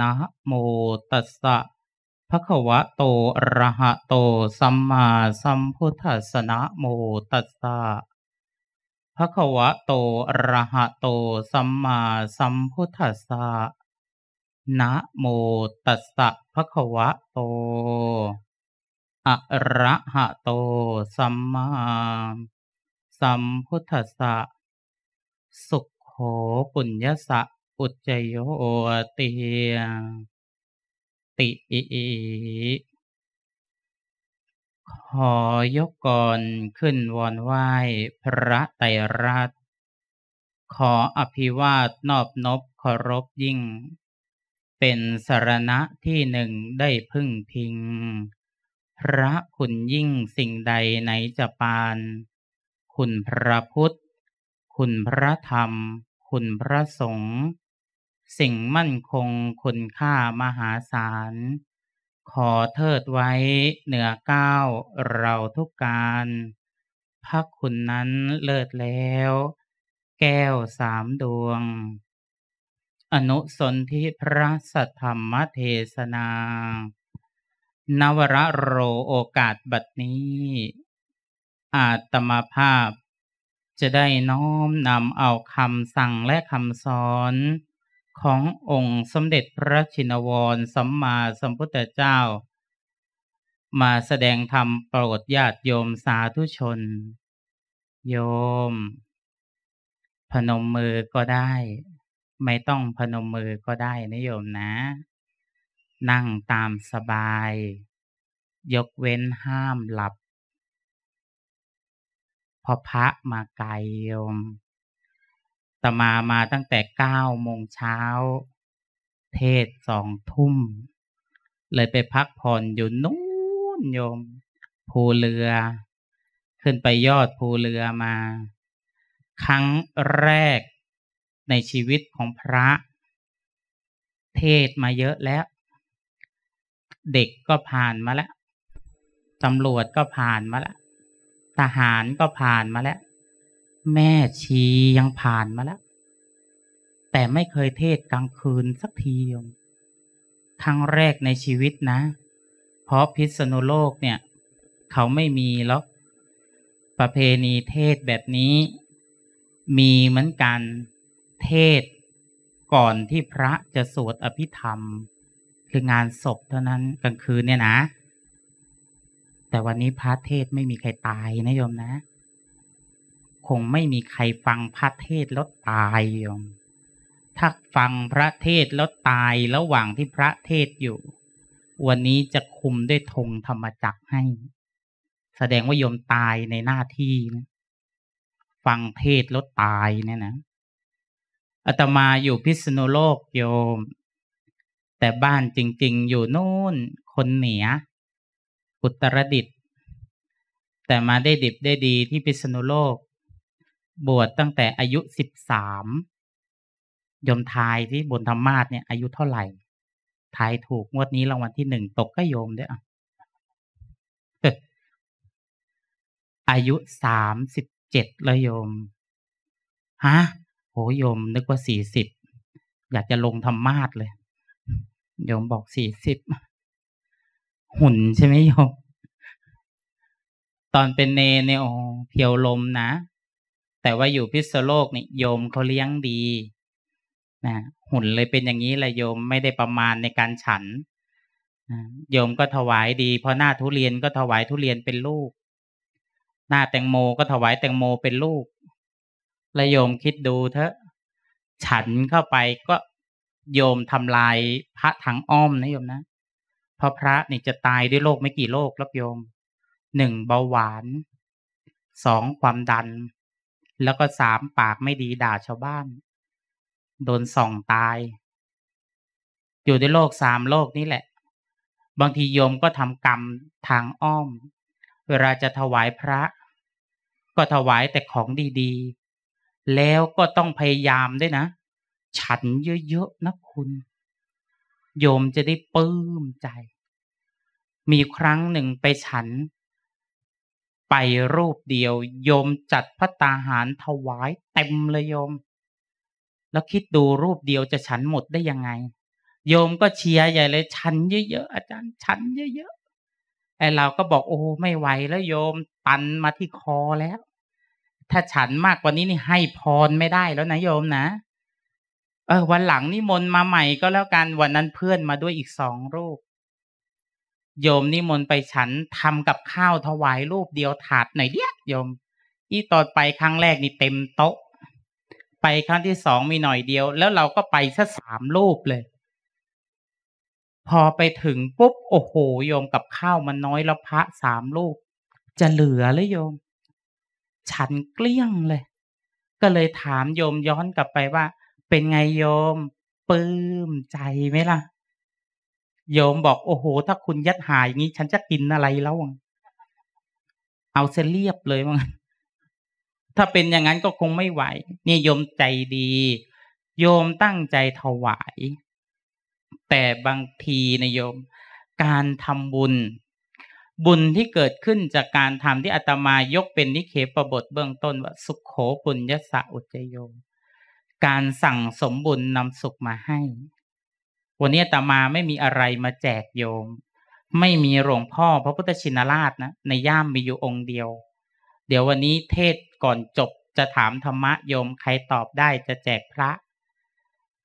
นะโมตัสสะภะคะวะโต อะระหะโตสัมมาสัมพุทธัสสะนะโมตัสสะภะคะวะโต อะระหะโตสัมมาสัมพุทธัสสะนะโมตัสสะภะคะวะโต อะระหะโตสัมมาสัมพุทธัสสะสุขโขปุญญสะอุจโยติติขอยกก่อนขึ้นวอนไหว้พระไตรรัต ขออภิวาทนอบนบเคารพยิ่ง เป็นสารณะที่หนึ่งได้พึ่งพิง พระคุณยิ่งสิ่งใดไหนจะปานคุณพระพุทธ คุณพระธรรม คุณพระสงฆ์สิ่งมั่นคงคุณค่ามหาศาล ขอเทิดไว้เหนือก้าวเราทุกการพระคุณนั้นเลิศแล้ว แก้วสามดวง อนุสนธิพระสัทธรรมเทศนา นวรโรโอกาสบัดนี้ อาตมาภาพจะได้น้อมนำเอาคำสั่งและคำสอนขององค์สมเด็จพระชินวรสัมมาสัมพุทธเจ้า มาแสดงธรรมโปรดญาติโยมสาธุชน โยม พนมมือก็ได้ ไม่ต้องพนมมือก็ได้นะโยมนะ นั่งตามสบาย ยกเว้นห้ามหลับ พอพระมาไกลโยมตมามาตั้งแต่เก้าโมงเช้า เทศสองทุ่ม เลยไปพักผ่อนอยู่นู้นโยม ภูเรือ ขึ้นไปยอดภูเรือมา ครั้งแรกในชีวิตของพระเทศมาเยอะแล้ว เด็กก็ผ่านมาแล้วตำรวจก็ผ่านมาแล้วทหารก็ผ่านมาแล้วแม่ชียังผ่านมาแล้ว แต่ไม่เคยเทศกลางคืนสักทีโยมครั้งแรกในชีวิตนะ เพราะพิษณุโลกเนี่ย เขาไม่มีแล้วประเพณีเทศแบบนี้ มีเหมือนกัน เทศก่อนที่พระจะสวดอภิธรรม คืองานศพเท่านั้นกลางคืนเนี่ยนะ แต่วันนี้พระเทศไม่มีใครตายนะโยมนะคงไม่มีใครฟังพระเทศแล้วตายโยมถ้าฟังพระเทศแล้วตายระหว่างที่พระเทศอยู่ วันนี้จะคุมด้วยธงธรรมจักให้ แสดงว่าโยมตายในหน้าที่นะฟังเทศแล้วตายเนี่ยนะอาตมาอยู่พิษณุโลกโยม แต่บ้านจริง ๆ อยู่นู่น คนเหนียอุตรดิตแต่มาได้ดิบได้ดีที่พิษณุโลกบวชตั้งแต่อายุสิบสามยมทายที่บนธรรมาสเนี่ย อายุเท่าไหร่ ทายถูกงวดนี้รางวัลที่หนึ่งตกก็โยมด้วยอ่ะ อายุสามสิบเจ็ดแล้วโยมฮะโหโยมนึกว่าสี่สิบอยากจะลงธรรมาสเลยโยมบอกสี่สิบหุ่นใช่ไหมโยม ตอนเป็นเนเนโอเพียวลมนะแต่ว่าอยู่พิษโลกนี่โยมเขาเลี้ยงดีนะหุ่นเลยเป็นอย่างนี้แหละโยมไม่ได้ประมาณในการฉันโยมก็ถวายดีพอหน้าทุเรียนก็ถวายทุเรียนเป็นลูก หน้าแตงโมก็ถวายแตงโมเป็นลูก และโยมคิดดูเถอะ ฉันเข้าไปก็โยมทำลายพระถังอ้อมนะโยมนะเพราะพระนี่จะตายด้วยโรคไม่กี่โรคแล้วโยมหนึ่งเบาหวานสองความดันแล้วก็สามปากไม่ดีด่าชาวบ้าน โดนส่องตาย อยู่ในโลกสามโลกนี่แหละ บางทีโยมก็ทำกรรมทางอ้อม เวลาจะถวายพระ ก็ถวายแต่ของดีๆ แล้วก็ต้องพยายามด้วยนะ ฉันเยอะๆนะคุณ โยมจะได้ปลื้มใจ มีครั้งหนึ่งไปฉันไปรูปเดียว โยมจัดพระตาหารถวาย เต็มเลยโยม แล้วคิดดูรูปเดียวจะฉันหมดได้ยังไง โยมก็เชียร์ใหญ่เลยฉัน เยอะๆอาจารย์ ฉันเยอะๆไอเราก็บอกโอ้ไม่ไหวแล้วโยมตันมาที่คอแล้ว ถ้าฉันมากกว่านี้นี่ให้พรไม่ได้แล้วนะโยมนะเออวันหลังนี่มนมาใหม่ก็แล้วกันวันนั้นเพื่อนมาด้วยอีกสองรูปโยมนิมนต์ไปฉันทำกับข้าวถวายรูปเดียวถาดหน่อยเดียโยม อีตอนไปครั้งแรกนี่เต็มโต๊ะ ไปครั้งที่สองมีหน่อยเดียว แล้วเราก็ไปสักสามรูปเลย พอไปถึงปุ๊บโอ้โหโยมกับข้าวมันน้อยแล้วพระสามรูป จะเหลือเลยโยม ฉันเกลี้ยงเลย ก็เลยถามโยมย้อนกลับไปว่า เป็นไงโยมปลื้มใจไหมล่ะโยมบอกโอ้โห ถ้าคุณยัดหายอย่างนี้ฉันจะกินอะไรแล้ว เอาเสเรียบเลยมั้งถ้าเป็นอย่างนั้นก็คงไม่ไหวนี่โยมใจดี โยมตั้งใจถวาย แต่บางทีนะโยม การทำบุญ บุญที่เกิดขึ้นจากการทำที่อาตมายกเป็นนิเคปบทเบื้องต้นว่าสุขโขปุญญสะอุจโยม การสั่งสมบุญนำสุขมาให้วันนี้ตามาไม่มีอะไรมาแจกโยม ไม่มีหลวงพ่อพระพุทธชินราชนะ ในย่ามมีอยู่องค์เดียว เดี๋ยววันนี้เทศก่อนจบจะถามธรรมะโยมใครตอบได้จะแจกพระ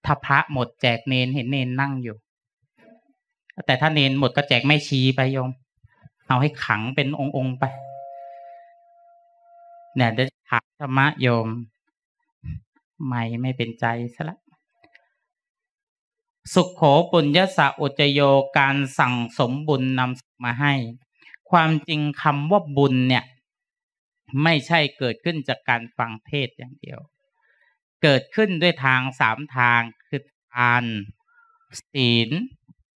ถ้าพระหมดแจกเนนเห็นเนนนั่งอยู่ แต่ถ้าเนนหมดก็แจกไม่ชี้ไปโยม เอาให้ขังเป็นองค์ๆไปเนี่ยจะถามธรรมะโยมไม่ไม่เป็นใจซะละสุขโขปุญญาสะอุจโยการสั่งสมบุญนำมาให้ ความจริงคำว่าบุญเนี่ย ไม่ใช่เกิดขึ้นจากการฟังเทศอย่างเดียวเกิดขึ้นด้วยทางสามทางคือทานศีล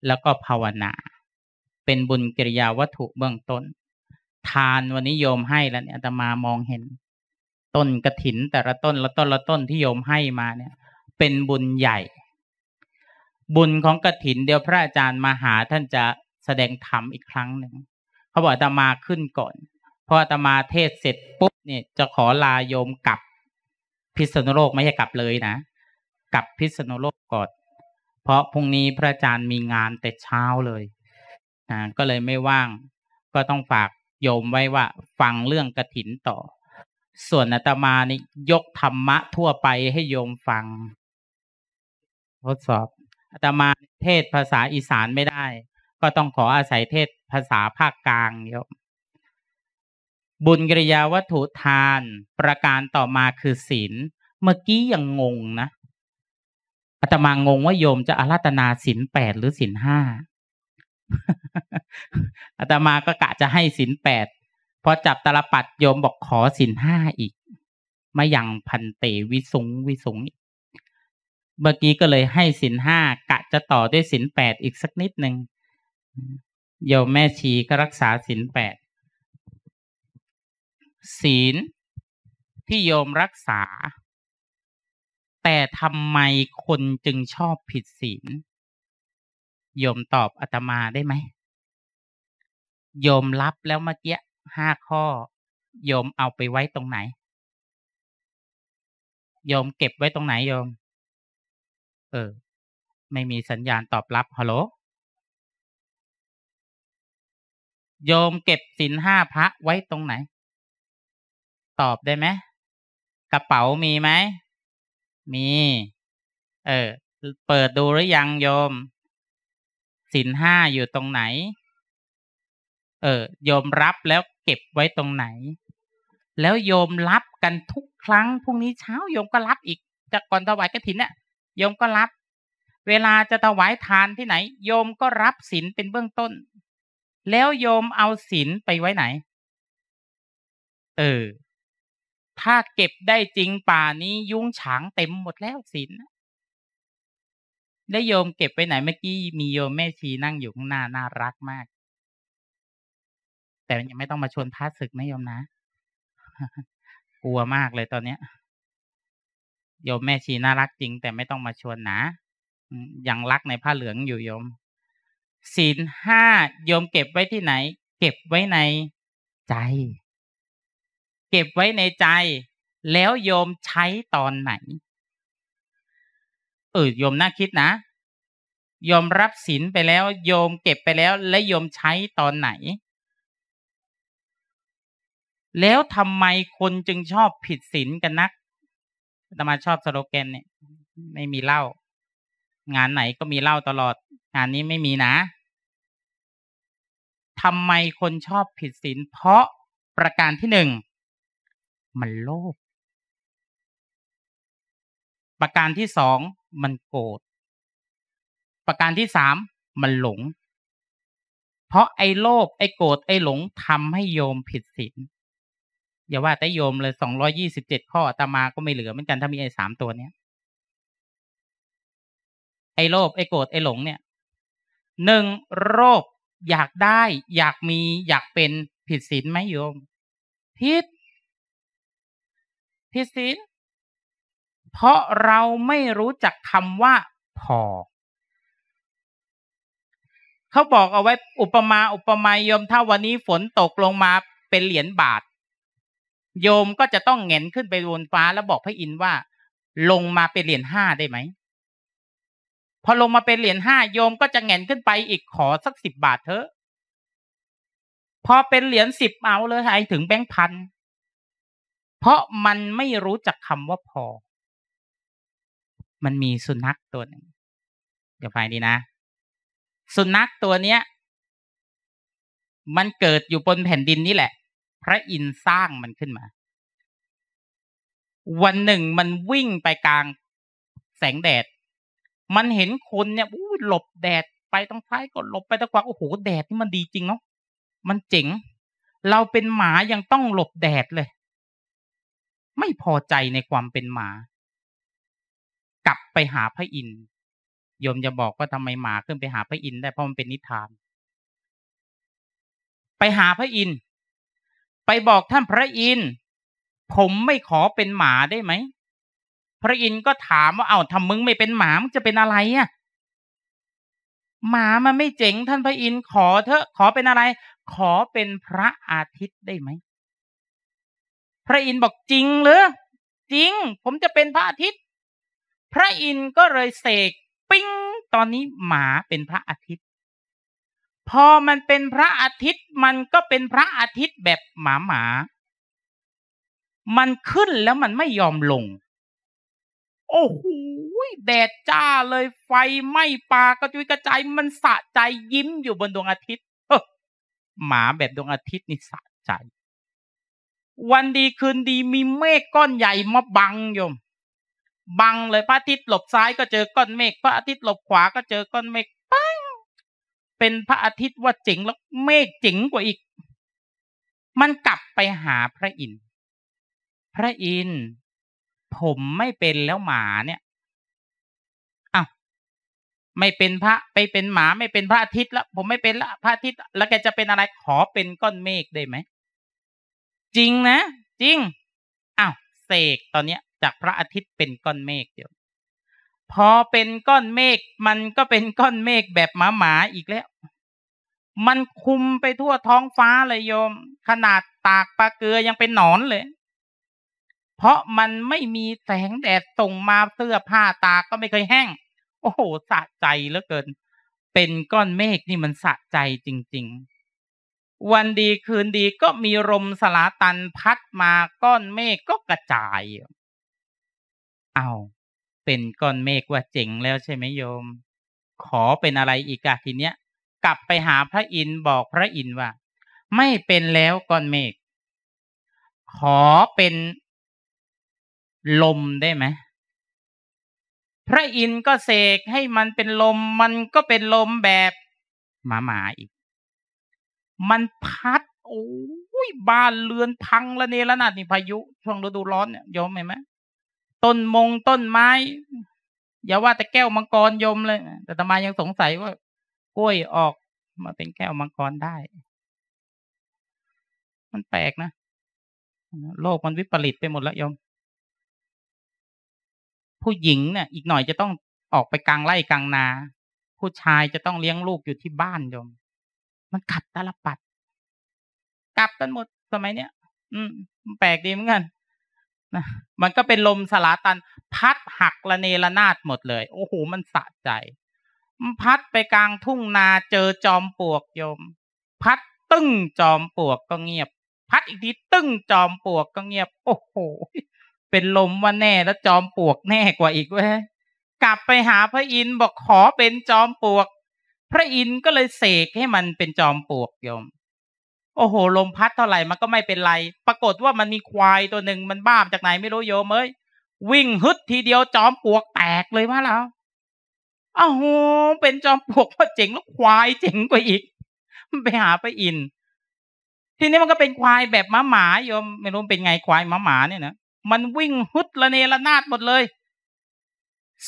แล้วก็ภาวนาเป็นบุญกิริยาวัตถุเบื้องต้น ทานวันนี้โยมให้แล้วเนี่ยจะตมามองเห็น ต้นกระถินแต่ละต้นละต้นละต้นที่โยมให้มาเนี่ย เป็นบุญใหญ่บุญของกระถินเดี๋ยวพระอาจารย์มาหาท่านจะแสดงธรรมอีกครั้งหนึ่งเขาบอกอาตมาขึ้นก่อนพออาตมาเทศเสร็จปุ๊บเนี่ยจะขอลาโยมกลับพิษณุโลกไม่ใช่กลับเลยนะกลับพิษณุโลกก่อน เพราะพรุ่งนี้พระอาจารย์มีงานแต่เช้าเลยนะก็เลยไม่ว่าง ก็ต้องฝากโยมไว้ว่า ฟังเรื่องกระถินต่อ ส่วนอาตมานี่ยกธรรมะทั่วไปให้โยมฟัง ทดสอบอาตมาเทศภาษาอีสานไม่ได้ ก็ต้องขออาศัยเทศภาษาภาคกลางโยมบุญกิริยาวัตถุทาน ประการต่อมาคือศีล เมื่อกี้ยังงงนะ อาตมางงว่าโยมจะอาราธนาศีลแปดหรือศีลห้าอาตมาก็กะจะให้ศีลแปดพอจับตลปัดโยมบอกขอศีลห้าอีกมาอย่างพันเตวิสุง วิสุงเมื่อกี้ก็เลยให้สินห้ากะจะต่อด้วยสินแปดอีกสักนิดหนึ่งโยมแม่ชีก็รักษาสินแปดสินที่โยมรักษา แต่ทำไมคนจึงชอบผิดศีลโยมตอบอาตมาได้ไหมโยมรับแล้วเมื่อกี้ห้าข้อ โยมเอาไปไว้ตรงไหน โยมเก็บไว้ตรงไหนโยมเออ ไม่มีสัญญาณตอบรับฮัลโหลโยมเก็บสินห้าพระไว้ตรงไหน ตอบได้ไหม กระเป๋ามีไหม มี เออเปิดดูหรือยังโยมสินห้าอยู่ตรงไหน เออ โยมรับแล้วเก็บไว้ตรงไหน แล้วโยมรับกันทุกครั้งพรุ่งนี้เช้าโยมก็รับอีกจากก่อนถวายกระถินเนี่ยโยมก็รับ เวลาจะถวายทานที่ไหน โยมก็รับศีลเป็นเบื้องต้น แล้วโยมเอาศีลไปไว้ไหน เออถ้าเก็บได้จริงป่านี้ยุ้งฉางเต็มหมดแล้วศีลได้โยมเก็บไปไหนเมื่อกี้มีโยมแม่ชีนั่งอยู่ข้างหน้าน่ารักมาก แต่ยังไม่ต้องมาชวนพระศึกนะโยมนะ กลัวมากเลยตอนเนี้ยโยมแม่ชีน่ารักจริงแต่ไม่ต้องมาชวนนะ ยังรักในผ้าเหลืองอยู่โยม ศีลห้าโยมเก็บไว้ที่ไหน เก็บไว้ในใจ เก็บไว้ในใจ แล้วโยมใช้ตอนไหนเออโยมน่าคิดนะโยมรับศีลไปแล้ว โยมเก็บไปแล้ว และโยมใช้ตอนไหน แล้วทำไมคนจึงชอบผิดศีลกันนักตมาชอบ สโลแกนเนี่ยไม่มีเหล้างานไหนก็มีเหล้าตลอด งานนี้ไม่มีนะทำไมคนชอบผิดศีลเพราะประการที่หนึ่งมันโลภประการที่สองมันโกรธประการที่สามมันหลง เพราะไอ้โลภไอ้โกรธไอ้หลงทำให้โยมผิดศีลอย่าว่าแต่โยมเลยสองร้อยี่สิบเจ็ดข้อตามาก็ไม่เหลือเหมือนกันถ้ามีไอ้สามตัวเนี้ยไอ้โลภไอ้โกรธไอ้หลงเนี่ยหนึ่งโรคอยากได้ อยากมีอยากเป็นผิดศีลไหมโยมผิดผิดศีลเพราะเราไม่รู้จักคำว่า พอเขาบอกเอาไว้ อุปมาอุปไมยยม ถ้าวันนี้ฝนตกลงมาเป็นเหรียญบาทโยมก็จะต้องเงนขึ้นไปบนฟ้าแล้วบอกพระอินทร์ว่า ลงมาเป็นเหรียญห้าได้ไหมพอลงมาเป็นเหรียญห้าโยมก็จะเงนขึ้นไปอีกขอสักสิบบาทเถอะพอเป็นเหรียญสิบเอาเลยไอ้ถึงแบงค์พันเพราะมันไม่รู้จักคำว่าพอ มันมีสุนัขตัวหนึ่งเดี๋ยวไปดีนะ สุนัขตัวเนี้ย มันเกิดอยู่บนแผ่นดินนี่แหละพระอินทร์สร้างมันขึ้นมา วันหนึ่งมันวิ่งไปกลาง แสงแดด มันเห็นคนเนี่ยอู้หลบแดด ไปตรงท้ายก็หลบไปตะกวา โอ้โห แดดนี่มันดีจริงเนาะ มันเจ๋ง เราเป็นหมายังต้องหลบแดดเลย ไม่พอใจในความเป็นหมา กลับไปหาพระอินทร์โยมจะบอกว่าทำไมหมาขึ้นไปหาพระอินทร์ได้เพราะมันเป็นนิทาน ไปหาพระอินทร์ไปบอกท่านพระอินทร์ผมไม่ขอเป็นหมาได้ไหมพระอินทร์ก็ถามว่าเอา้าทำมึงไม่เป็นหมามึงจะเป็นอะไรอะ่ะหมามันไม่เจ๋งท่านพระอินทร์ขอเถอะขอเป็นอะไร ขอเป็นพระอาทิตย์ได้ไหมพระอินทร์บอกจริงหรอ จริง ผมจะเป็นพระอาทิตย์ พระอินทร์ก็เลยเสกปิ้งตอนนี้หมาเป็นพระอาทิตย์พอมันเป็นพระอาทิตย์ มันก็เป็นพระอาทิตย์แบบหมาหมา มันขึ้นแล้วมันไม่ยอมลง โอ้โหแดดจ้าเลย ไฟไหม้ปากระจุยกระจายมันสะใจยิ้มอยู่บนดวงอาทิตย์ หมาแบบดวงอาทิตย์นี่สะใจ วันดีคืนดีมีเมฆก้อนใหญ่มาบังโยม บังเลยพระอาทิตย์หลบซ้ายก็เจอก้อนเมฆพระอาทิตย์หลบขวาก็เจอก้อนเมฆเป็นพระอาทิตย์ว่าเจ๋งแล้ว เมฆเจ๋งกว่าอีก มันกลับไปหาพระอินทร์ พระอินทร์ผมไม่เป็นแล้วหมาเนี่ยอ้าไม่เป็นพระไปเป็นหมาไม่เป็นพระอาทิตย์ละผมไม่เป็นละพระอาทิตย์แล้วแกจะเป็นอะไรขอเป็นก้อนเมฆได้ไหมจริงนะ จริงอ้าวเสกตอนเนี้ย จากพระอาทิตย์เป็นก้อนเมฆเดี๋ยวพอเป็นก้อนเมฆมันก็เป็นก้อนเมฆแบบหมาหมาอีกแล้ว มันคุมไปทั่วท้องฟ้าเลยโยม ขนาดตากปลาเกลือยังเป็นหนอนเลย เพราะมันไม่มีแสงแดดส่งมาเสื้อผ้าตาก็ไม่เคยแห้ง โอ้โห สะใจเหลือเกิน เป็นก้อนเมฆนี่มันสะใจจริงๆ วันดีคืนดีก็มีลมสลาตันพัดมาก้อนเมฆก็กระจาย เอาเป็นก้อนเมฆว่าเจ๋งแล้วใช่ไหมโยม ขอเป็นอะไรอีกอะทีเนี้ย กลับไปหาพระอินทร์บอกพระอินทร์ว่า ไม่เป็นแล้วก้อนเมฆขอเป็น ลมได้ไหม พระอินทร์ก็เสกให้มันเป็นลม มันก็เป็นลมแบบหมาหมาอีกมันพัดโอ้ยบ้านเรือนพังละเนระนาดนี่พายุช่วงฤดูร้อนเนี่ยยอมไหมไหมต้นมงต้นไม้อย่าว่าแต่แก้วมังกรยมเลย แต่ตมายังสงสัยว่ากล้วยออกมาเป็นแก้วมังกรได้ มันแปลกนะโลกมันวิปริตไปหมดแล้วยม ผู้หญิงเนี่ยอีกหน่อยจะต้องออกไปกลางไร่กลางนา ผู้ชายจะต้องเลี้ยงลูกอยู่ที่บ้านยม มันขัดตลปัดกลับกันหมดสมัยเนี้ยอืมแปลกดีเหมือนกันนะมันก็เป็นลมสลาตัน พัดหักละเนระนาดหมดเลย โอ้โหมันสะใจ พัดไปกลางทุ่งนาเจอจอมปลวกโยม พัดตึ้งจอมปลวกก็เงียบพัดอีกทีตึ้งจอมปลวกก็เงียบ โอ้โหเป็นลมว่าแน่แล้วจอมปลวกแน่กว่าอีกเว้ยกลับไปหาพระอินทร์บอกขอเป็นจอมปลวก พระอินทร์ก็เลยเสกให้มันเป็นจอมปลวกโยมโอ้โหลมพัดเท่าไหร่มันก็ไม่เป็นไร ปรากฏว่ามันมีควายตัวหนึ่งมันบ้าจากไหนไม่รู้โยมเอ้ยวิ่งฮึดทีเดียวจอมปวกแตกเลยว่าแล้วโอ้โหเป็นจอมปวกว่าเจ๋งแล้วควายเจ๋งกว่าอีกมันไปหาไปอิน ทีนี้มันก็เป็นควายแบบม้าหมาโยมไม่รู้เป็นไงควายม้าหมาเนี่ยนะมันวิ่งฮึดละเนระนาดหมดเลย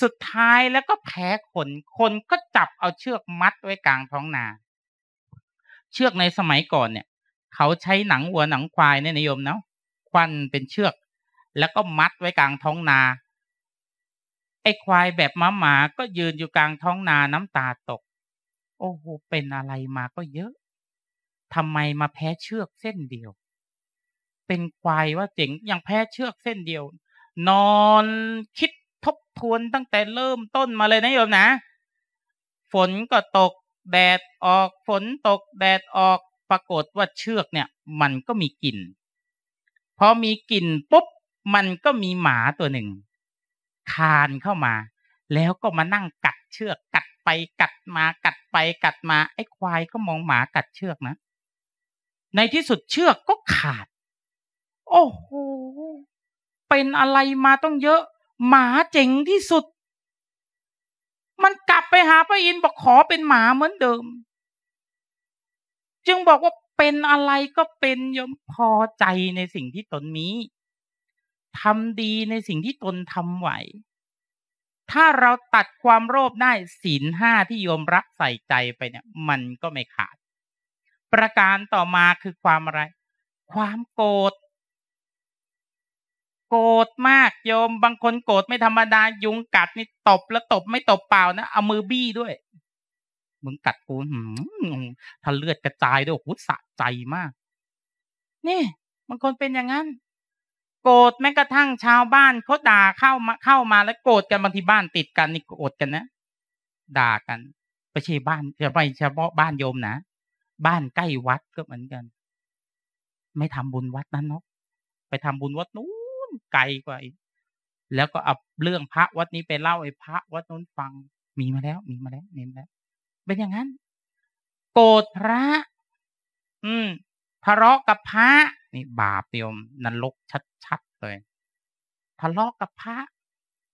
สุดท้ายแล้วก็แพ้คนคนก็จับเอาเชือกมัดไว้กลางท้องนาเชือกในสมัยก่อนเนี่ยเขาใช้หนังวัวหนังควายเนี่ยนิยมเนาะควันเป็นเชือก แล้วก็มัดไว้กลางท้องนาไอ้ควายแบบม้าหมาก็ยืนอยู่กลางท้องนาน้ำตาตก โอ้โหเป็นอะไรมาก็เยอะทำไมมาแพ้เชือกเส้นเดียว เป็นควายว่าเจ๋งยังแพ้เชือกเส้นเดียว นอนคิดทบทวนตั้งแต่เริ่มต้นมาเลยนะโยมนะ ฝนก็ตก แดดออก ฝนตกแดดออกปรากฏว่าเชือกเนี่ย มันก็มีกลิ่นพอมีกลิ่นปุ๊บมันก็มีหมาตัวหนึ่งคานเข้ามาแล้วก็มานั่งกัดเชือก กัดไปกัดมากัดไป กัดมา ไอ้ควายก็มองหมากัดเชือกนะ ในที่สุดเชือกก็ขาด โอ้โหเป็นอะไรมาต้องเยอะ หมาเจ๋งที่สุด มันกลับไปหาพระอินทร์บอกขอเป็นหมาเหมือนเดิมจึงบอกว่าเป็นอะไรก็เป็นยมพอใจในสิ่งที่ตนมีทำดีในสิ่งที่ตนทำไหว ถ้าเราตัดความโลภได้ศีลห้าที่โยมรักใส่ใจไปเนี่ย มันก็ไม่ขาด ประการต่อมาคือความอะไร ความโกรธโกรธมากโยมบางคนโกรธไม่ธรรมดา ยุงกัดนี่ตบแล้วตบไม่ตบเปล่านะเอามือบี้ด้วยมึงกัดกูถ้าเลือดกระจายด้วยโุหสะใจมาก นี่บางคนเป็นอย่างนั้น โกรธแม้กระทั่งชาวบ้านเขาด่าเข้ามาเข้ามาแล้วโกรธกันบางทีบ้านติดกันนี่โกรธกันนะ ด่ากันไปเช่บ้านจะไปเฉพาะบ้านโยมนะ บ้านใกล้วัดก็เหมือนกัน ไม่ทำบุญวัดนั้นเนาะไปทำบุญวัดนู้นไกลกว่าอีกแล้วก็เอาเรื่องพระวัดนี้ไปเล่าไอ้พระวัดนู้นฟัง มีมาแล้ว มีมาแล้วมีมาแล้วเป็นอย่างนั้น โกรธพระ อืม ทะเลาะกับพระนี่บาปโยมนรกชัดๆเลยทะเลาะกับพระ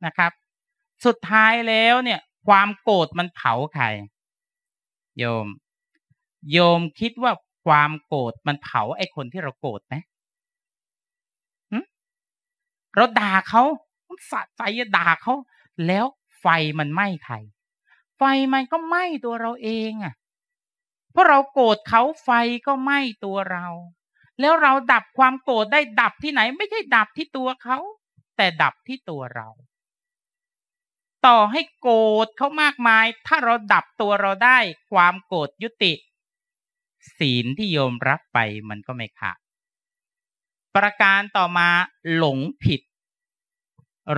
นะครับ สุดท้ายแล้วเนี่ย ความโกรธมันเผาใครโยม โยมคิดว่าความโกรธมันเผาไอ้คนที่เราโกรธไหมเราด่าเขาสะใจด่าเขา แล้วไฟมันไหม้ใครไฟมันก็ไหม้ตัวเราเองอ่ะ เพราะเราโกรธเขาไฟก็ไหม้ตัวเรา แล้วเราดับความโกรธได้ดับที่ไหนไม่ใช่ดับที่ตัวเขาแต่ดับที่ตัวเรา ต่อให้โกรธเขามากมาย ถ้าเราดับตัวเราได้ความโกรธยุติ ศีลที่โยมรับไปมันก็ไม่ขาด ประการต่อมาหลงผิด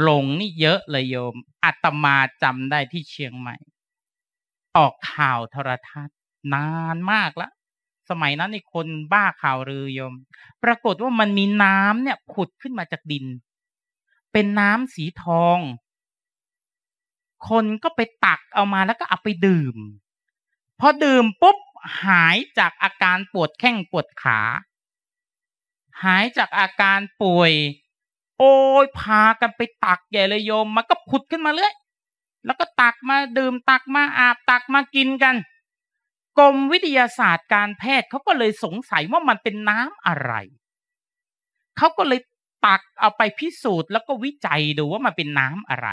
หลงนี่เยอะเลยโยม อาตมาจำได้ที่เชียงใหม่ออกข่าวโทรทัศน์ นานมากละสมัยนั้นในคนบ้าข่าวรือยม ปรากฏว่ามันมีน้ำเนี่ยขุดขึ้นมาจากดิน เป็นน้ำสีทอง คนก็ไปตักเอามาแล้วก็เอาไปดื่ม พอดื่มปุ๊บหายจากอาการปวดแข้งปวดขา หายจากอาการป่วย โอ้ยพากันไปตักใหญ่เลยโยมมันก็ขุดขึ้นมาเรื่อยแล้วก็ตักมา ดื่มตักมาอาบตักมากินกัน กรม วิทยาศาสตร์การแพทย์เขาก็เลยสงสัยว่ามันเป็นน้ำอะไร เขาก็เลยตักเอาไปพิสูจน์ แล้วก็วิจัยดูว่า มันเป็นน้ำอะไร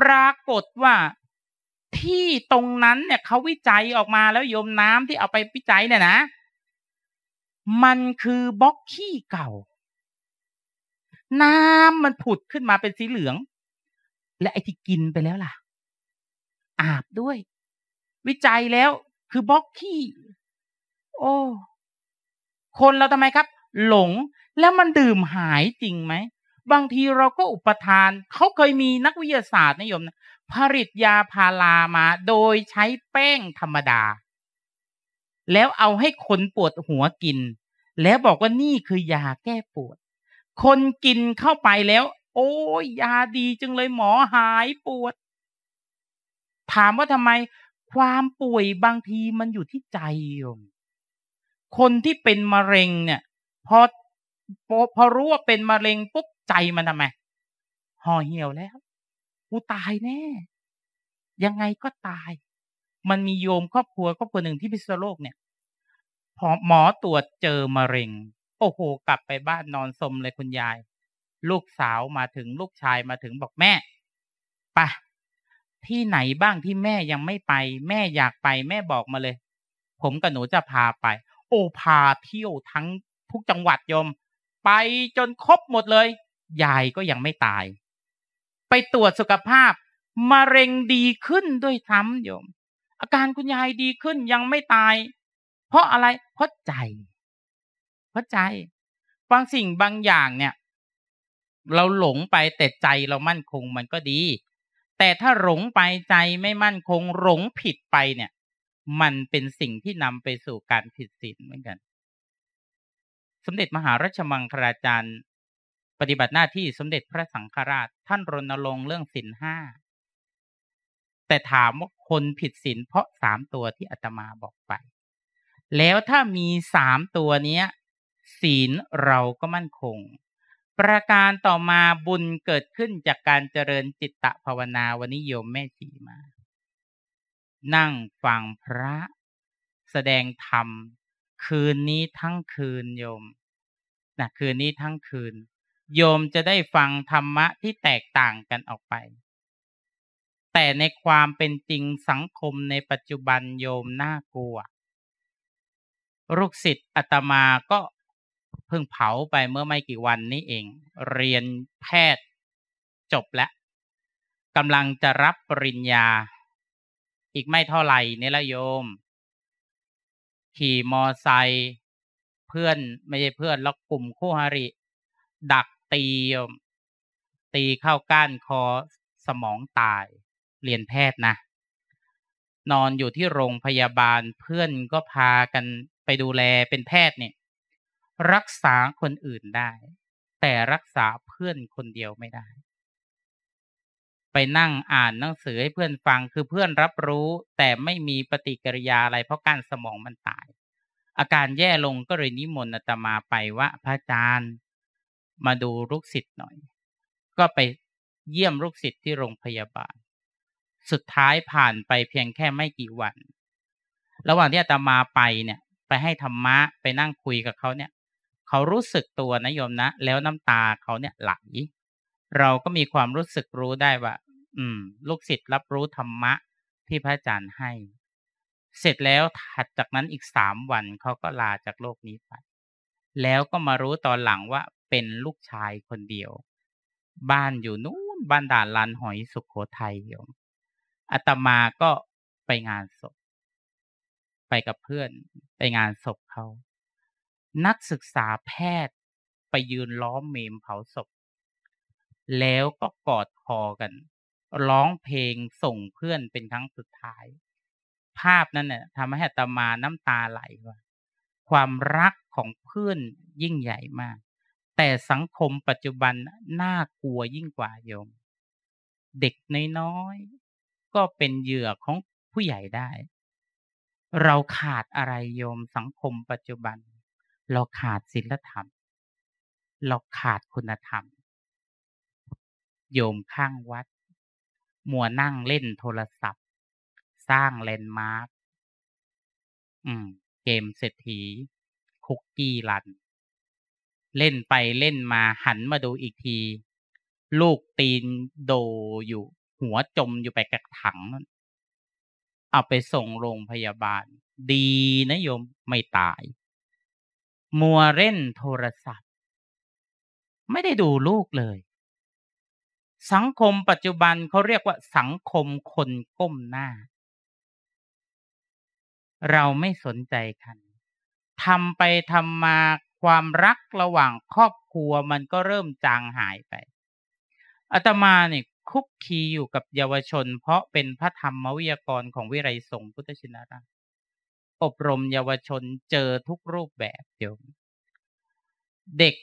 ปรากฏว่าที่ตรงนั้นเนี่ยเขาวิจัยออกมาแล้วโยมน้ำที่เอาไปวิจัยเนี่ยนะ มันคือบล็อกขี้เก่า น้ำมันผุดขึ้นมาเป็นสีเหลืองและไอ้ที่กินไปแล้วล่ะ อาบด้วย วิจัยแล้ว คือบล็อกขี้โอ้ คนเราทำไมครับ หลงแล้วมันดื่มหายจริงไหม บางทีเราก็อุปทาน เขาเคยมีนักวิทยาศาสตร์นิยมนะผลิตยาพารามา โดยใช้แป้งธรรมดา แล้วเอาให้คนปวดหัวกิน แล้วบอกว่านี่คือยาแก้ปวด คนกินเข้าไปแล้วโอ้ยยาดีจึงเลยหมอหายปวด ถามว่าทำไมความป่วยบางทีมันอยู่ที่ใจโยมคนที่เป็นมะเร็งเนี่ยพอพอรู้ว่าเป็นมะเร็งปุ๊บใจมันทำไมห่อเหี่ยวแล้ว กูตายแน่ ยังไงก็ตาย มันมีโยมครอบครัวครอบครัวหนึ่งที่พิษโลกเนี่ย พอหมอตรวจเจอมะเร็ง โอ้โหกลับไปบ้านนอนสมเลยคุณยายลูกสาวมาถึงลูกชายมาถึงบอกแม่ปะที่ไหนบ้างที่แม่ยังไม่ไป แม่อยากไป แม่บอกมาเลย ผมกับหนูจะพาไป โอพาเที่ยวทั้ง ทุกจังหวัดยม ไปจนครบหมดเลยยายก็ยังไม่ตาย ไปตรวจสุขภาพมะเร็งดีขึ้นด้วยซ้ำโยม อาการคุณยายดีขึ้นยังไม่ตาย เพราะอะไร เพราะใจ เพราะใจบางสิ่งบางอย่างเนี่ยเราหลงไปแต่ใจเรามั่นคงมันก็ดี แต่ถ้าหลงไปใจไม่มั่นคง หลงผิดไปเนี่ย มันเป็นสิ่งที่นำไปสู่การผิดศีลเหมือนกัน สมเด็จมหาราชมังคลาจารย์ปฏิบัติหน้าที่สมเด็จพระสังฆราชท่านรณรงค์เรื่องศีลห้าแต่ถามว่าคนผิดศีลเพราะสามตัวที่อาตมาบอกไป แล้วถ้ามีสามตัวนี้ศีลเราก็มั่นคงประการต่อมาบุญเกิดขึ้นจากการเจริญจิตตภาวนาวันนี้โยมแม่ชีมา นั่งฟังพระ แสดงธรรม คืนนี้ทั้งคืนโยมนะคืนนี้ทั้งคืน โยมจะได้ฟังธรรมะที่แตกต่างกันออกไป แต่ในความเป็นจริงสังคมในปัจจุบันโยมน่ากลัวลูกศิษย์อาตมาก็เพิ่งเผาไปเมื่อไม่กี่วันนี้เอง เรียนแพทย์จบแล้วกำลังจะรับปริญญา อีกไม่เท่าไหร่นี่ละโยม ขี่มอไซค์เพื่อนไม่ใช่เพื่อนแล้วกลุ่มคู่ฮาริ ดักตีโยมตีเข้าก้านคอสมองตาย เรียนแพทย์นะนอนอยู่ที่โรงพยาบาลเพื่อนก็พากันไปดูแลเป็นแพทย์เนี่ยรักษาคนอื่นได้ แต่รักษาเพื่อนคนเดียวไม่ได้ ไปนั่งอ่านหนังสือ ให้ เพื่อนฟังคือเพื่อนรับรู้ แต่ไม่มีปฏิกิริยาอะไร เพราะก้านสมองมันตาย อาการแย่ลงก็เลยนิมนต์อาตมาไปว่า พระอาจารย์มาดูลูกศิษย์หน่อย ก็ไปเยี่ยมลูกศิษย์ที่โรงพยาบาล สุดท้ายผ่านไปเพียงแค่ไม่กี่วัน ระหว่างที่อาตมาไปเนี่ย ไปให้ธรรมะไปนั่งคุยกับเขาเนี่ยเขารู้สึกตัวนะโยมนะแล้วน้ำตาเขาเนี่ยไหล เราก็มีความรู้สึกรู้ได้ว่าอืม ลูกศิษย์รับรู้ธรรมะที่พระอาจารย์ให้ เสร็จแล้วถัดจากนั้นอีกสามวันเขาก็ลาจากโลกนี้ไป แล้วก็มารู้ตอนหลังว่าเป็นลูกชายคนเดียว บ้านอยู่นู้นบ้านด่านลานหอยสุขโขทัยโยมอาตมาก็ไปงานศพ ไปกับเพื่อน ไปงานศพเขานักศึกษาแพทย์ไปยืนล้อมเมมเผาศพแล้วก็กอดคอกัน ร้องเพลงส่งเพื่อนเป็นครั้งสุดท้าย ภาพนั้นเนี่ยทำให้อาตมาน้ำตาไหลว่า ความรักของเพื่อนยิ่งใหญ่มาก แต่สังคมปัจจุบันน่ากลัวยิ่งกว่าโยม เด็กน้อยๆ ก็เป็นเหยื่อของผู้ใหญ่ได้ เราขาดอะไรโยมสังคมปัจจุบันเราขาดศีลธรรม เราขาดคุณธรรม โยมข้างวัด มัวนั่งเล่นโทรศัพท์ สร้างแลนด์มาร์กอืม เกมเศรษฐี คุกกี้รัน เล่นไปเล่นมาหันมาดูอีกที ลูกตีนโดอยู่ หัวจมอยู่ไปกักถังเอาไปส่งโรงพยาบาล ดีนะโยมไม่ตายมัวเล่นโทรศัพท์ ไม่ได้ดูลูกเลย สังคมปัจจุบันเขาเรียกว่าสังคมคนก้มหน้า เราไม่สนใจกันทำไปทำมาความรักระหว่างครอบครัวมันก็เริ่มจางหายไปอาตมาเนี่ยคุกคีอยู่กับเยาวชนเพราะเป็นพระธรรมวิยากรของวิไรสงฆ์พุทธชินราชอบรมเยาวชนเจอทุกรูปแบบโยมเด็ก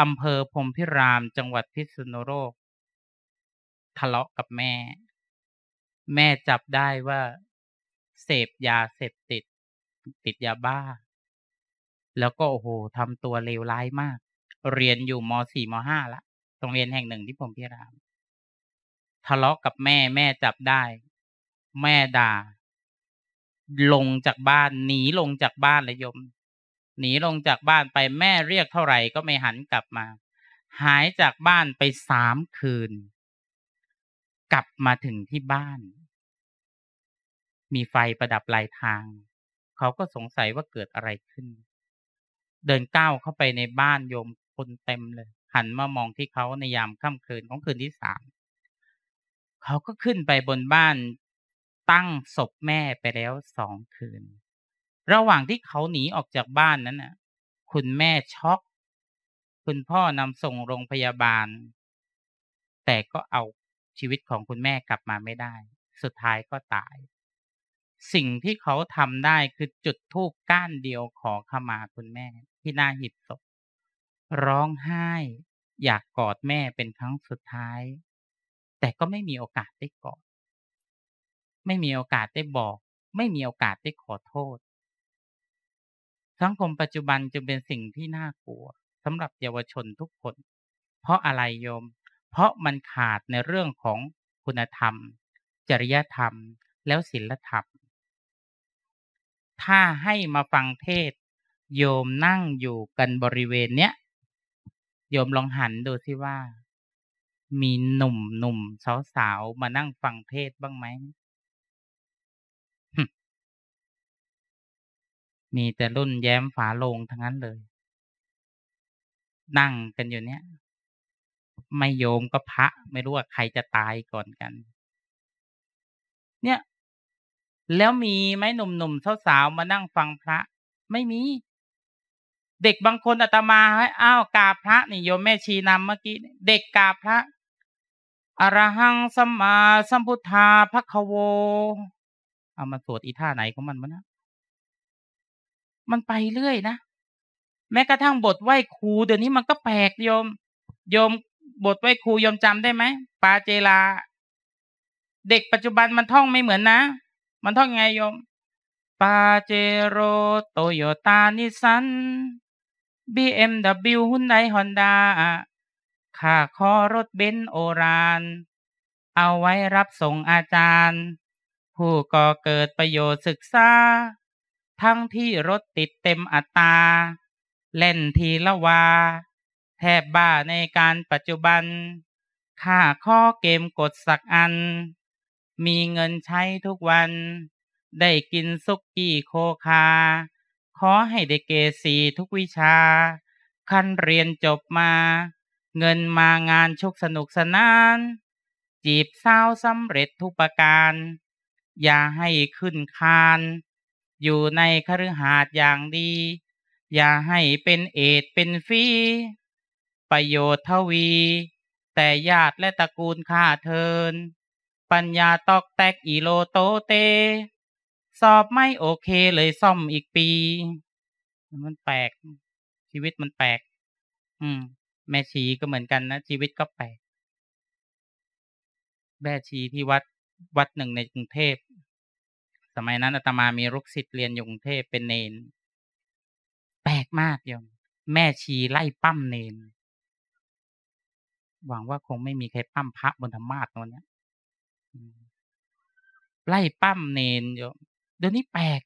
อำเภอพรมพิรามจังหวัดพิษณุโลกทะเลาะกับแม่ แม่จับได้ว่า เสพยาเสพติด ติดยาบ้า แล้วก็โอ้โหทำตัวเลวร้ายมาก เรียนอยู่มสี่มห้าละโรงเรียนแห่งหนึ่งที่รมพิราม ทะเลาะกับแม่แม่จับได้ แม่ด่าลงจากบ้านหนีลงจากบ้านเลยโยม หนีลงจากบ้านไปแม่เรียกเท่าไหร่ก็ไม่หันกลับมา หายจากบ้านไปสามคืน กลับมาถึงที่บ้าน มีไฟประดับลายทาง เขาก็สงสัยว่าเกิดอะไรขึ้น เดินก้าวเข้าไปในบ้านโยมคนเต็มเลย หันมามองที่เขาในยามค่ำคืนของคืนที่สามเขาก็ขึ้นไปบนบ้านตั้งศพแม่ไปแล้วสองคืน ระหว่างที่เขาหนีออกจากบ้านนั้นน่ะคุณแม่ช็อก คุณพ่อนำส่งโรงพยาบาล แต่ก็เอาชีวิตของคุณแม่กลับมาไม่ได้ สุดท้ายก็ตาย สิ่งที่เขาทำได้คือจุดธูปก้านเดียวขอขมาคุณแม่ ที่หน้าหีบศพ ร้องไห้ อยากกอดแม่เป็นครั้งสุดท้าย แต่ก็ไม่มีโอกาสได้กอดไม่มีโอกาสได้บอกไม่มีโอกาสได้ขอโทษ สังคมปัจจุบันจึงเป็นสิ่งที่น่ากลัวสำหรับเยาวชนทุกคน เพราะอะไรโยม เพราะมันขาดในเรื่องของคุณธรรม จริยธรรม แล้วศีลธรรม ถ้าให้มาฟังเทศ โยมนั่งอยู่กันบริเวณเนี้ยโยมลองหันดูสิว่า มีหนุ่มหนุ่มสาวสาวมานั่งฟังเทศบ้างไหมมีแต่รุ่นแย้มฝาลงทั้งนั้นเลย นั่งกันอยู่เนี้ยไม่โยมก็พระ ไม่รู้ว่าใครจะตายก่อนกัน เนี่ย แล้วมีไหมหนุ่มๆสาวๆมานั่งฟังพระ ไม่มี เด็กบางคนอาตมาให้อ้าวกาพระนี่โยมแม่ชีนำเมื่อกี้ เด็กกาพระ อรหังสัมมาสัมพุทธาพระคโว เอามาสวดอีท่าไหนของมันมานะมันไปเรื่อยนะ แม้กระทั่งบทไหว้ครูเดี๋ยวนี้มันก็แปลกโยมโยมบทไหว้ครูโยมจำได้ไหมปาเจลา เด็กปัจจุบันมันท่องไม่เหมือนนะ มันท่องไงโยม ปาเจโร โตโยตานิสันบีเอ็มดับบิลฮุนไดฮอนดาข้าขอรถเบนโอรานเอาไว้รับส่งอาจารย์ ผู้ก่อเกิดประโยชน์ศึกษาทั้งที่รถติดเต็มอัตรา เล่นทีละวา แทบบ้าในการปัจจุบันค่าข้อเกมกดสักอัน มีเงินใช้ทุกวัน ได้กินซุกกี้โคคา ขอให้ได้เกสีทุกวิชา ขั้นเรียนจบมา เงินมางานชกสนุกสนาน จีบสาวสำเร็จทุกประการ อย่าให้ขึ้นคานอยู่ในคฤหาสน์อย่างดี อย่าให้เป็นเอดเป็นฟีประโยชน์ทวี แต่ญาติและตระกูลข้าเทิน ปัญญาตอกแตกอีโลโตเต สอบไม่โอเคเลยซ่อมอีกปี มันแปลก ชีวิตมันแปลกอืม แม่ชีก็เหมือนกันนะ ชีวิตก็แปลกแม่ชีที่วัดวัดหนึ่งในกรุงเทพสมัยนั้นอาตมามีลูกศิษย์เรียนยงเทพเป็นเนน แปลกมากโยมแม่ชีไล่ปั้มเนน หวังว่าคงไม่มีใครปั้มพระบนธรรมาตตรเนี้ไล่ปั้มเนนโยมเดี๋ยวนี้แปลก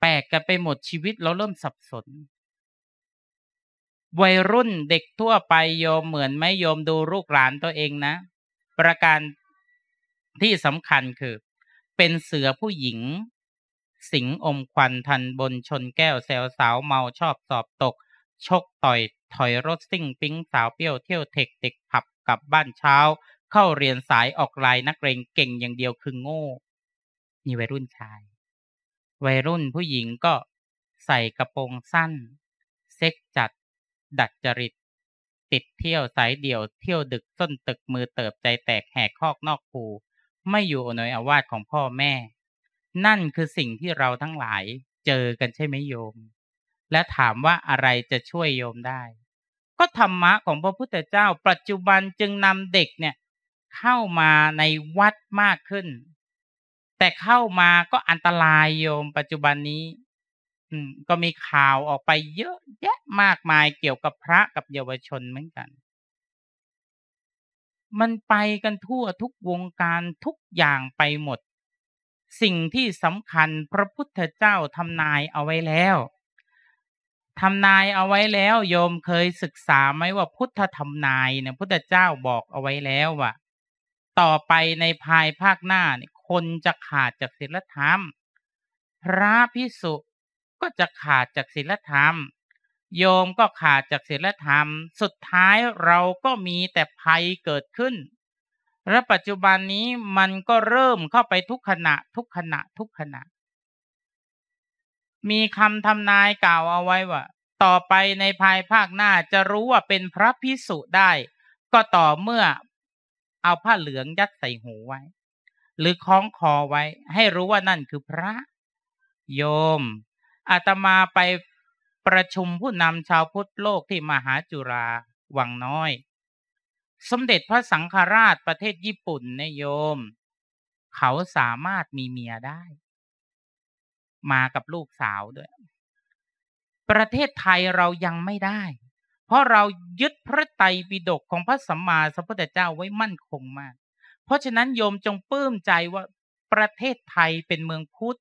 แปลกกันไปหมดชีวิตเราเริ่มสับสนวัยรุ่นเด็กทั่วไปโยมเหมือนไหมโยมดูลูกหลานตัวเองนะ ประการที่สำคัญคือเป็นเสือผู้หญิง สิงอมควันทันบนชนแก้วแซวสาวเมาชอบสอบตก ชก ต่อยถอยรถซิ่งปิ้งสาวเปี้ยวเที่ยวเทคเด็กผับกลับบ้านเช้า เข้าเรียนสายออกลายนักเรงเก่งอย่างเดียวคือโง่มีวัยรุ่นชาย วัยรุ่นผู้หญิงก็ใส่กระโปรงสั้น เซ็กจัด ดัดจริต ติดเที่ยวสายเดี่ยวเที่ยวดึกส้นตึกมือเติบใจแตกแหกคอกนอกภูไม่อยู่ในอาวาสของพ่อแม่ นั่นคือสิ่งที่เราทั้งหลายเจอกันใช่ไหมโยม และถามว่าอะไรจะช่วยโยมได้ ก็ธรรมะของพระพุทธเจ้า ปัจจุบันจึงนำเด็กเนี่ย เข้ามาในวัดมากขึ้น แต่เข้ามาก็อันตรายโยมปัจจุบันนี้ ก็มีข่าวออกไปเยอะแยะมากมายเกี่ยวกับพระกับเยาวชนเหมือนกันมันไปกันทั่วทุกวงการทุกอย่างไปหมด สิ่งที่สำคัญพระพุทธเจ้าทำนายเอาไว้แล้วทำนายเอาไว้แล้วโยมเคยศึกษาไหมว่าพุทธทำนายเนี่ยพุทธเจ้าบอกเอาไว้แล้วว่าต่อไปในภายภาคหน้าเนี่ยคนจะขาดจากศีลธรรม พระพิสุก็จะขาดจากศีลธรรมโยมก็ขาดจากศีลธรรม สุดท้ายเราก็มีแต่ภัยเกิดขึ้นและปัจจุบันนี้มันก็เริ่มเข้าไปทุกขณะทุกขณะทุกขณะ มีคำทำนายกล่าวเอาไว้ว่าต่อไปในภายภาคหน้าจะรู้ว่าเป็นพระพิสุได้ ก็ต่อเมื่อ เอาผ้าเหลืองยัดใส่หูไว้ หรือคล้องคอไว้ให้รู้ว่านั่นคือพระ โยมอาตมาไปประชุมผู้นำชาวพุทธโลกที่มหาจุฬาวังน้อย สมเด็จพระสังฆราชประเทศญี่ปุ่นนโยม เขาสามารถมีเมียได้ มากับลูกสาวด้วย ประเทศไทยเรายังไม่ได้ เพราะเรายึดพระไตรปิฎกของพระสัมมาสัมพุทธเจ้าไว้มั่นคงมาก เพราะฉะนั้นโยมจงปลื้มใจว่าประเทศไทยเป็นเมืองพุทธ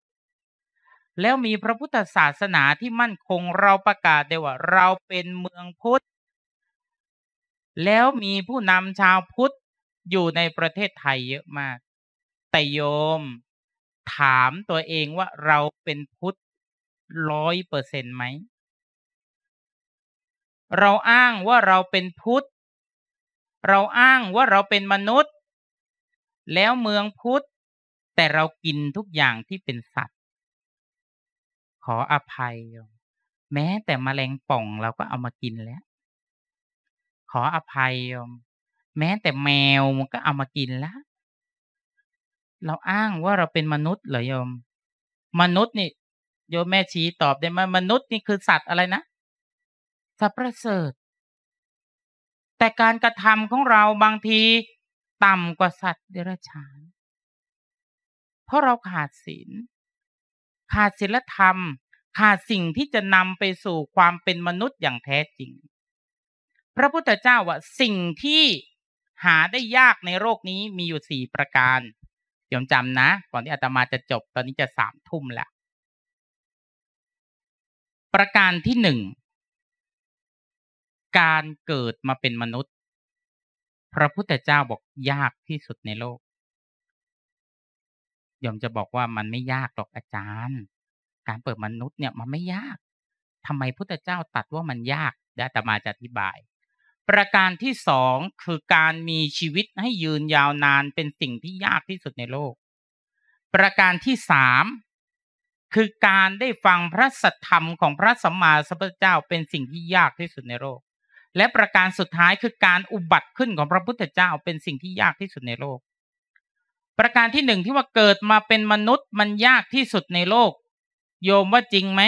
แล้วมีพระพุทธศาสนาที่มั่นคงเราประกาศได้ว่า เราเป็นเมืองพุทธแล้วมีผู้นำชาวพุทธอยู่ในประเทศไทยเยอะมากแต่โยมถามตัวเองว่าเราเป็นพุทธร้อยเปอร์เซ็นต์ไหมเราอ้างว่าเราเป็นพุทธเราอ้างว่าเราเป็นมนุษย์ แล้วเมืองพุทธแต่เรากินทุกอย่างที่เป็นสัตว์ขออภัย แม้แต่แมลงป่องเราก็เอามากินแล้ว ขออภัย แม้แต่แมวมันก็เอามากินแล้ว เราอ้างว่าเราเป็นมนุษย์เหรอโยม มนุษย์นี่ โยมแม่ชี้ตอบได้ไหมมนุษย์นี่คือสัตว์อะไรนะ สัตว์ประเสริฐ แต่การกระทำของเราบางที ต่ำกว่าสัตว์เดรัจฉาน เพราะเราขาดศีลขาดศีลธรรมขาดสิ่งที่จะนำไปสู่ความเป็นมนุษย์อย่างแท้จริง พระพุทธเจ้าว่า สิ่งที่หาได้ยากในโลกนี้มีอยู่สี่ประการยยมจำนะ ก่อนที่อาตมาจะจบ ตอนนี้จะสามทุ่มแล้ว ประการที่หนึ่ง การเกิดมาเป็นมนุษย์ พระพุทธเจ้าบอกยากที่สุดในโลกยมจะบอกว่ามันไม่ยากหรอกอาจารย์ การเปิดมนุษย์เนี่ยมันไม่ยาก ทำไมพุทธเจ้าตัดว่ามันยากเดี๋ยวตมาจะอธิบาย ประการที่สองคือการมีชีวิตให้ยืนยาวนานเป็นสิ่งที่ยากที่สุดในโลก ประการที่สามคือการได้ฟังพระสัทธรรมของพระสัมมาสัมพุทธเจ้าเป็นสิ่งที่ยากที่สุดในโลก และประการสุดท้ายคือการอุบัติขึ้นของพระพุทธเจ้าเป็นสิ่งที่ยากที่สุดในโลกประการที่หนึ่งที่ว่าเกิดมาเป็นมนุษย์มันยากที่สุดในโลก โยมว่าจริงไหม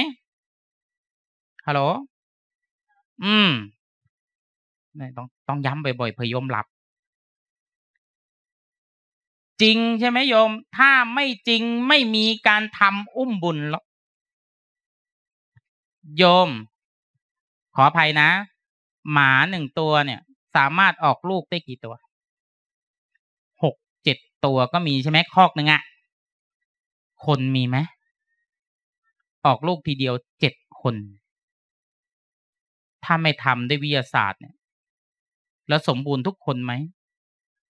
ฮัลโหลอืมต้องต้องย้ำบ่อยๆเพื่อโยมหลับ จริงใช่ไหมโยม ถ้าไม่จริงไม่มีการทำอุ้มบุญหรอกโยมขออภัยนะ หมาหนึ่งตัวเนี่ยสามารถออกลูกได้กี่ตัวตัวก็มีใช่ไหมคอกหนึ่งอะคนมีไหม ออกลูกทีเดียวเจ็ดคน ถ้าไม่ทำด้วยวิทยาศาสตร์เนี่ย แล้วสมบูรณ์ทุกคนไหม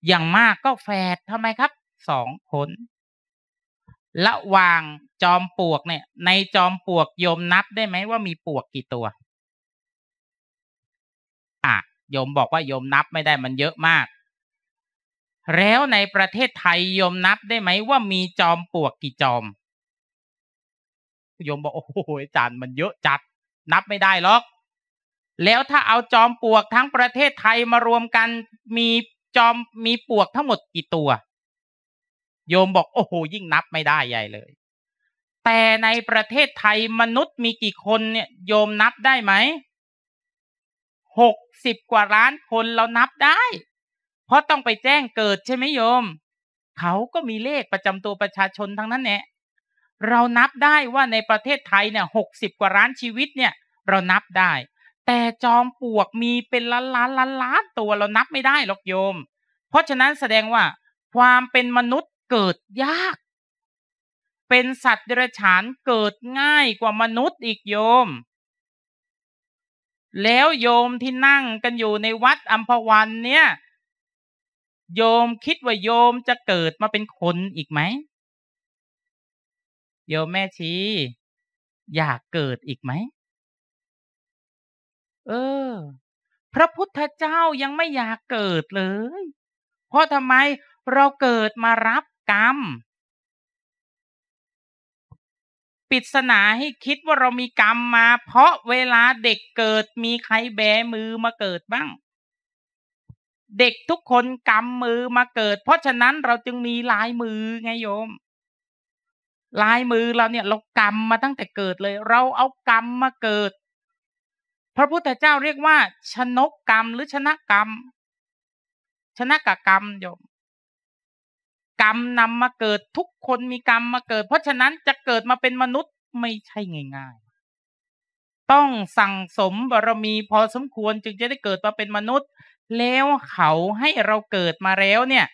อย่างมากก็แฝดทำไมครับสองคนระหว่างจอมปลวกเนี่ย ในจอมปลวกโยมนับได้ไหมว่ามีปลวกกี่ตัว อ่ะโยมบอกว่าโยมนับไม่ได้มันเยอะมากแล้วในประเทศไทยยมนับได้ไหมว่ามีจอมปลวกกี่จอม โยมบอกโอ้โหอาจารย์มันเยอะจัด นับไม่ได้หรอก แล้วถ้าเอาจอมปลวกทั้งประเทศไทยมารวมกันมีจอมมีปลวกทั้งหมดกี่ตัว โยมบอกโอ้โหยิ่งนับไม่ได้ใหญ่เลย แต่ในประเทศไทยมนุษย์มีกี่คนเนี่ยโยมนับได้ไหม หกสิบกว่าล้านคนเรานับได้เพราะต้องไปแจ้งเกิดใช่ไหมโยม เขาก็มีเลขประจำตัวประชาชนทั้งนั้นแหละเรานับได้ว่าในประเทศไทยเนี่ยหกสิบกว่าล้านชีวิตเนี่ย เรานับได้ แต่จอมปลวกมีเป็นล้านล้านล้านล้านตัวเรานับไม่ได้หรอกโยม เพราะฉะนั้นแสดงว่า ความเป็นมนุษย์เกิดยาก เป็นสัตว์เดรัจฉานเกิดง่ายกว่ามนุษย์อีกโยม แล้วโยมที่นั่งกันอยู่ในวัดอัมพวันเนี่ยโยมคิดว่าโยมจะเกิดมาเป็นคนอีกไหมโยมแม่ชีอยากเกิดอีกไหม เออ พระพุทธเจ้ายังไม่อยากเกิดเลย เพราะทำไมเราเกิดมารับกรรมปริศนาให้คิดว่าเรามีกรรมมา เพราะเวลาเด็กเกิดมีใครแบมือมาเกิดบ้างเด็กทุกคนกำมือมาเกิด เพราะฉะนั้นเราจึงมีลายมือไงโยมลายมือเราเนี่ยเรากำมาตั้งแต่เกิดเลย เราเอากรรมมาเกิด พระพุทธเจ้าเรียกว่า ชนกกรรมหรือชนะกรรม ชนะกกรรมโยม กรรมนำมาเกิด ทุกคนมีกรรมมาเกิด เพราะฉะนั้นจะเกิดมาเป็นมนุษย์ไม่ใช่ง่ายๆ ต้องสั่งสมบารมีพอสมควรจึงจะได้เกิดมาเป็นมนุษย์แล้วเขาให้เราเกิดมาแล้ว เนี่ย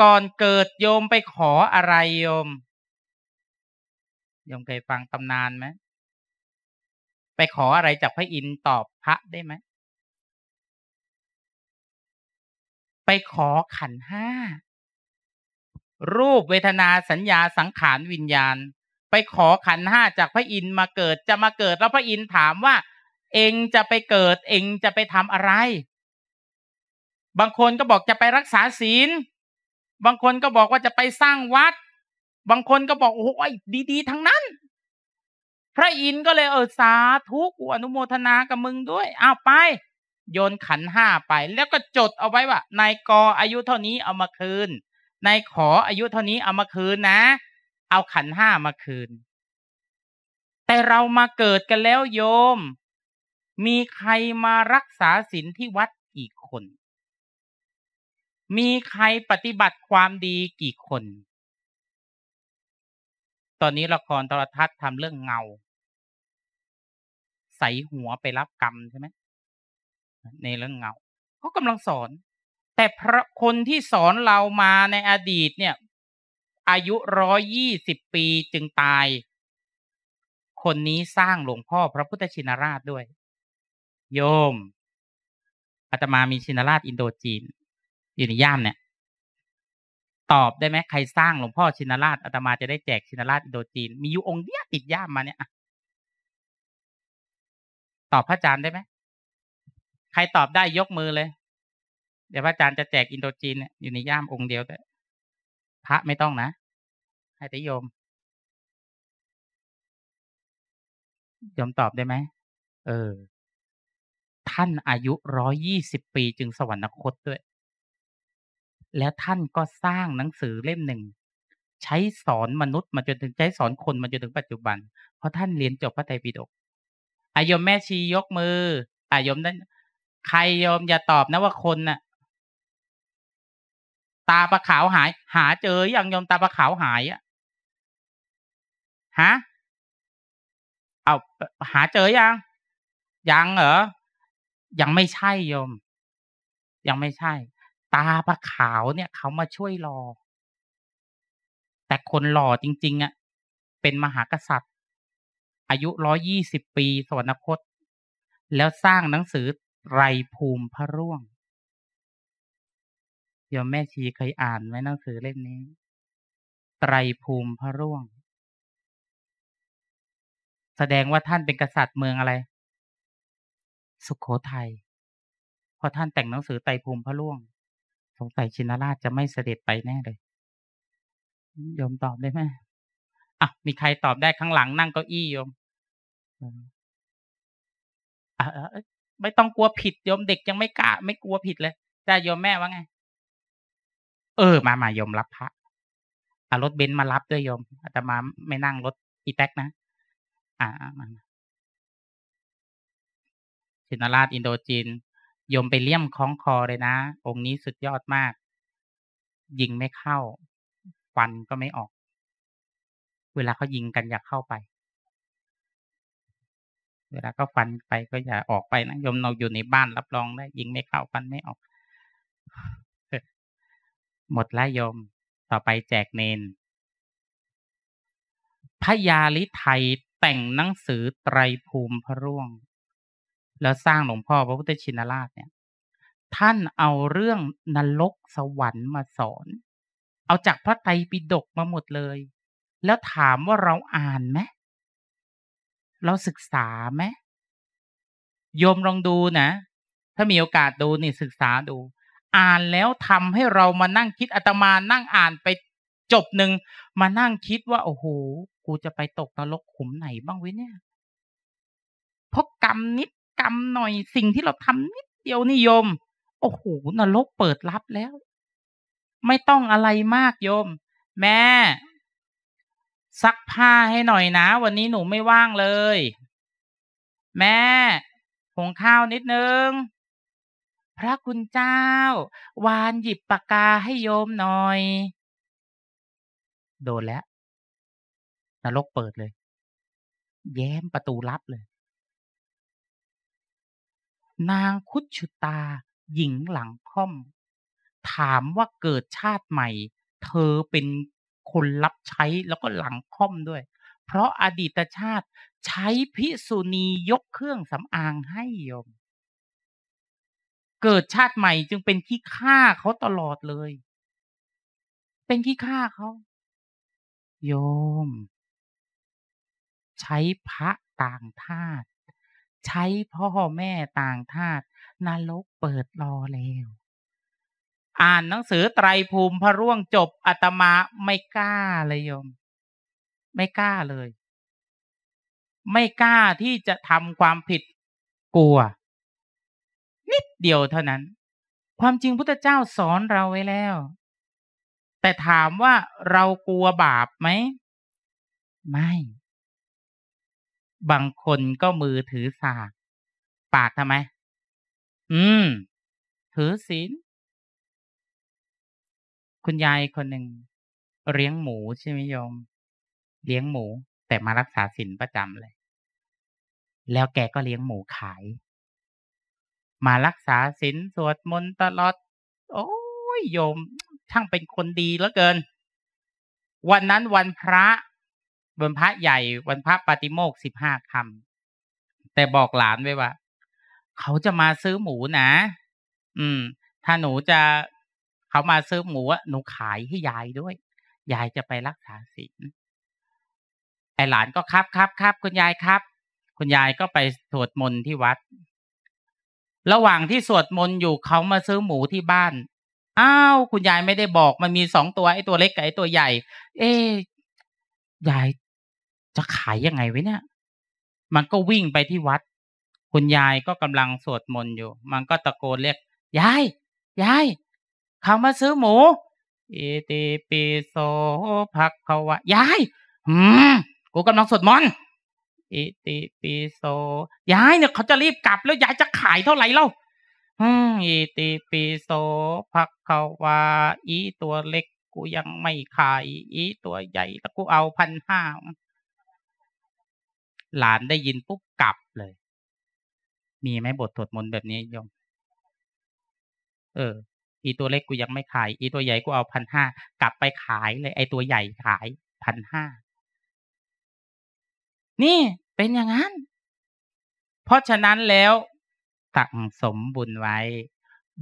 ก่อนเกิดโยมไปขออะไร โยมโยมเคยฟังตำนานไหมไปขออะไรจากพระอินทร์ตอบพระได้ไหมไปขอขันห้ารูปเวทนาสัญญาสังขารวิญญาณ ไปขอขันห้าจากพระอินทร์มาเกิดจะมาเกิดแล้วพระอินทร์ถามว่าเองจะไปเกิดเองจะไปทำอะไร บางคนก็บอกจะไปรักษาศีล บางคนก็บอกว่าจะไปสร้างวัด บางคนก็บอกโอ้ยดี ๆ ทั้งนั้น พระอินทร์ก็เลยเออสาธุกูอนุโมทนากับมึงด้วย เอาไป โยนขันห้าไป แล้วก็จดเอาไว้ว่านายกออายุเท่านี้เอามาคืน นายขออายุเท่านี้เอามาคืนนะ เอาขันห้ามาคืน แต่เรามาเกิดกันแล้วโยมมีใครมารักษาศีลที่วัดกี่คน มีใครปฏิบัติความดีกี่คน ตอนนี้ละครโทรทัศน์ทำเรื่องเงา ใส่หัวไปรับกรรมใช่ไหม ในเรื่องเงาเขากำลังสอน แต่พระคนที่สอนเรามาในอดีตเนี่ย อายุร้อยยี่สิบปีจึงตาย คนนี้สร้างหลวงพ่อพระพุทธชินราชด้วยโยมอาตมามีชินราชอินโดจีน อยู่ในย่ามเนี่ย ตอบได้ไหมใครสร้างหลวงพ่อชินราชอาตมาจะได้แจกชินราชอินโดจีนมีอยู่องค์เดียวติดย่ามมาเนี่ยตอบพระอาจารย์ได้ไหมใครตอบได้ยกมือเลย เดี๋ยวพระอาจารย์จะแจกอินโดจีนเนี่ยอยู่ในย่ามองค์เดียวแต่พระไม่ต้องนะให้แต่โยมโยมตอบได้ไหมเออท่านอายุร้อยยี่สิบปีจึงสวรรคตด้วย แล้วท่านก็สร้างหนังสือเล่มหนึ่ง ใช้สอนมนุษย์มาจนถึง ใช้สอนคนมาจนถึงปัจจุบัน เพราะท่านเรียนจบพระไตรปิฎกอายมแม่ชียกมืออายมนั้นใครยอมอย่าตอบนะว่าคนน่ะ ตาประขาวหาย หาเจออย่างยอมตาประขาวหายอะฮะ เอาหาเจอยัง ยังเหรอยังไม่ใช่โยม ยังไม่ใช่ ตาปลาขาวเนี่ย เขามาช่วยรอแต่คนหล่อจริงๆอะ่ะเป็นมหากษัตริย์ อายุร้อยี่สิบปีสวรรคต แล้วสร้างหนังสือไรภูมิพระร่วงโยมแม่ชีเคยอ่านไหมหนังสือเล่มนี้ ไตรภูมิพระร่วง แสดงว่าท่านเป็นกษัตริย์เมืองอะไรสุขโขทยัย พอท่านแต่งหนังสือไตภูมิพระล่วง สงสัยชินราชจะไม่เสด็จไปแน่เลยโยมตอบได้ไหม อ่ะ มีใครตอบได้ข้างหลังนั่งเก้าอี้โยมอมไม่ต้องกลัวผิดโยมเด็กยังไม่กล้าไม่กลัวผิดเลยแต่โยมแม่ว่าไง เออ มามายมรับพระอารถเบนซ์มารับด้วยโยม อาตมาไม่นั่งรถอีแท็กนะ อ่ามาชินราชอินโดจีน ยมไปเลี่ยมคล้องคอเลยนะ องค์นี้สุดยอดมาก ยิงไม่เข้า ฟันก็ไม่ออก เวลาเขายิงกันอยากเข้าไป เวลาก็ฟันไปก็อย่าออกไปนะ ยมเราอยู่ในบ้านรับรองได้ยิงไม่เข้าฟันไม่ออก หมดแล้วยมต่อไปแจกเนนพยาลิไทยแต่งหนังสือไตรภูมิพระร่วงแล้วสร้างหลวงพ่อพระพุทธชินราชเนี่ย ท่านเอาเรื่องนรก สวรรค์มาสอน เอาจากพระไตรปิฎกมาหมดเลย แล้วถามว่าเราอ่านไหมเราศึกษาไหมโยมลองดูนะ ถ้ามีโอกาสดูนี่ศึกษาดู อ่านแล้วทำให้เรามานั่งคิดอาตมานั่งอ่านไปจบหนึ่งมานั่งคิดว่าโอ้โห กูจะไปตกนรกขุมไหนบ้างวิเนี่ยเพราะกรรมนิดรรมหน่อยสิ่งที่เราทำนิดเดียวนี่โยม โอ้โห นรกเปิดรับแล้ว ไม่ต้องอะไรมากโยม แม่ซักผ้าให้หน่อยนะ วันนี้หนูไม่ว่างเลย แม่หุงข้าวนิดนึง พระคุณเจ้า วานหยิบปากกาให้โยมหน่อย โดนแล้วนรกเปิดเลย แย้มประตูลับเลยนางคุชุตา หญิงหลังค่อม ถามว่าเกิดชาติใหม่ เธอเป็นคนรับใช้แล้วก็หลังค่อมด้วย เพราะอดีตชาติใช้พิสุนียกเครื่องสำอางให้ยม เกิดชาติใหม่จึงเป็นขี้ข้าเขาตลอดเลย เป็นขี้ข้าเขาโยม ใช้พระต่างธาตใช้พ่อแม่ต่างธาตุนรกเปิดรอแล้ว อ่านหนังสือไตรภูมิพระร่วงจบอาตมาไม่กล้าเลยโยม ไม่กล้าเลย ไม่กล้าที่จะทำความผิดกลัว นิดเดียวเท่านั้น ความจริงพุทธเจ้าสอนเราไว้แล้ว แต่ถามว่าเรากลัวบาปไหม ไม่บางคนก็มือถือสากปากทำไมอืม ถือศีลคุณยายคนหนึ่งเลี้ยงหมูใช่ไหมโยม เลี้ยงหมูแต่มารักษาศีลประจำเลย แล้วแกก็เลี้ยงหมูขาย มารักษาศีลสวดมนต์ตลอด โอ้ยโยมช่างเป็นคนดีเหลือเกิน วันนั้นวันพระวันพระใหญ่วันพระปฏิโมกสิบห้าคำแต่บอกหลานไว้ว่า เขาจะมาซื้อหมูนะอืม ถ้าหนูจะเขามาซื้อหมูหนูขายให้ยายด้วย ยายจะไปรักษาศีลไอหลานก็ครับครับครับคุณยายครับ คุณยายก็ไปสวดมนต์ที่วัด ระหว่างที่สวดมนต์อยู่เขามาซื้อหมูที่บ้านอ้าวคุณยายไม่ได้บอก มันมีสองตัวไอตัวเล็กกับไอตัวใหญ่ เอ๊ยายะขายยังไงไว้เนี่ย มันก็วิ่งไปที่วัด คุณยายก็กำลังสวดมนต์อยู่ มันก็ตะโกนเรียกยาย ยาย เขามาซื้อหมูอิติปิโสภักขวะยายอืมกูกำลังสวดมนต์อิติปิโสยายเนี่ยเขาจะรีบกลับแล้วยายจะขายเท่าไหร่เล่าอืมอิติปิโสภักขวะอีตัวเล็กกูยังไม่ขาย อีตัวใหญ่แต่กูเอาพันห้าหลานได้ยินปุ๊บกลับเลย มีไหมบทสวดมนต์แบบนี้ยม เออ อีตัวเล็กกูยังไม่ขาย อีตัวใหญ่กูเอาพันห้า กลับไปขายเลย ไอตัวใหญ่ขายพันห้า นี่เป็นอย่างนั้น เพราะฉะนั้นแล้ว ตั้งสมบุญไว้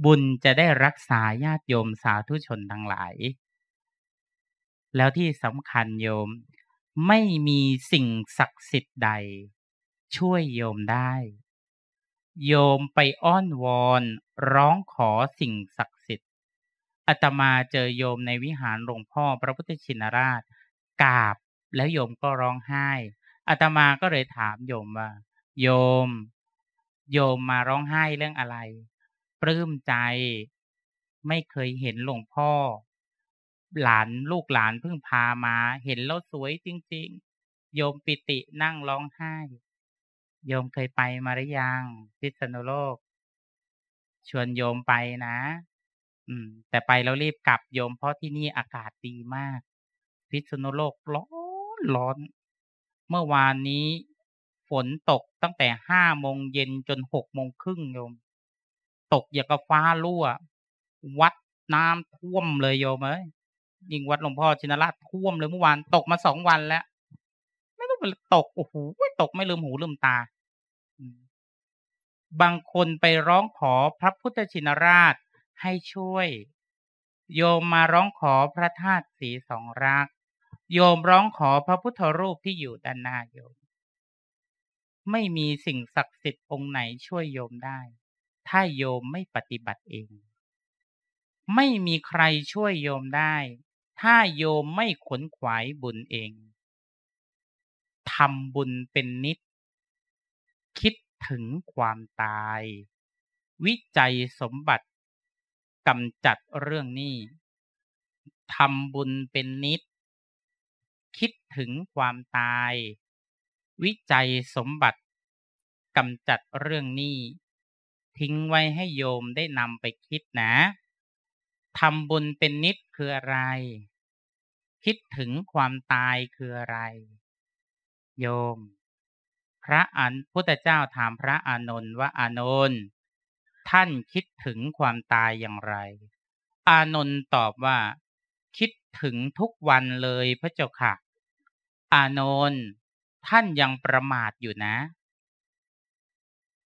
บุญจะได้รักษาญาติโยมสาธุชนทั้งหลาย แล้วที่สำคัญโยมไม่มีสิ่งศักดิ์สิทธิ์ใด ช่วยโยมได้ โยมไปอ้อนวอน ร้องขอสิ่งศักดิ์สิทธิ์อาตมาเจอโยมในวิหารหลวงพ่อพระพุทธชินราช กราบแล้วโยมก็ร้องไห้อาตมาก็เลยถามโยมว่าโยม โยมมาร้องไห้เรื่องอะไรปลื้มใจไม่เคยเห็นหลวงพ่อหลานลูกหลานเพิ่งพามาเห็นแล้วสวยจริงๆ โยมปิตินั่งร้องไห้ โยมเคยไปมาหรือยังพิษณุโลก ชวนโยมไปนะ อืมแต่ไปแล้วรีบกลับโยมเพราะที่นี่อากาศดีมาก พิษณุโลกร้อนร้อน เมื่อวานนี้ ฝนตกตั้งแต่ห้าโมงเย็นจนหกโมงครึ่งโยม ตกอย่างกับฟ้ารั่ว วัดน้ำท่วมเลยโยมเอ้ยยิงวัดหลวงพ่อชินราชท่วมเลยเมื่อวาน ตกมาสองวันแล้วไม่รู้มันตกโอ้โหตกไม่ลืมหูลืมตาบางคนไปร้องขอพระพุทธชินราชให้ช่วย โยมมาร้องขอพระธาตุสีสองรัก โยมร้องขอพระพุทธรูปที่อยู่ด้านหน้าโยม ไม่มีสิ่งศักดิ์สิทธิ์องค์ไหนช่วยโยมได้ ถ้าโยมไม่ปฏิบัติเอง ไม่มีใครช่วยโยมได้ถ้าโยมไม่ขนขวายบุญเอง ทำบุญเป็นนิด คิดถึงความตาย วิจัยสมบัติกำจัดเรื่องนี้ ทำบุญเป็นนิด คิดถึงความตาย วิจัยสมบัติกำจัดเรื่องนี้ ทิ้งไว้ให้โยมได้นำไปคิดนะทำบุญเป็นนิดคืออะไร คิดถึงความตายคืออะไร โยม พระอันพุทธเจ้าถามพระอานนท์ว่าอานนท์ท่านคิดถึงความตายอย่างไร อานนท์ตอบว่า คิดถึงทุกวันเลยพระเจ้าค่ะอานนท์ท่านยังประมาทอยู่นะ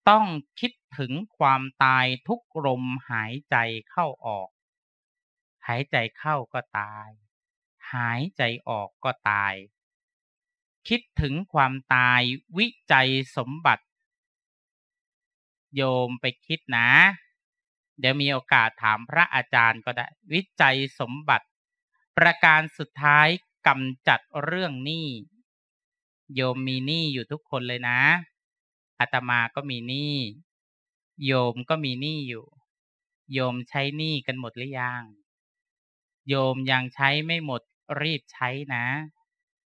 ต้องคิดถึงความตายทุกลมหายใจเข้าออกหายใจเข้าก็ตาย หายใจออกก็ตาย คิดถึงความตายวิจัยสมบัติ โยมไปคิดนะ เดี๋ยวมีโอกาสถามพระอาจารย์ก็ได้ วิจัยสมบัติ ประการสุดท้ายกำจัดเรื่องหนี้โยมมีหนี้อยู่ทุกคนเลยนะอาตมาก็มีหนี้โยมก็มีหนี้อยู่ โยมใช้หนี้กันหมดหรือยังโยมยังใช้ไม่หมดรีบใช้นะ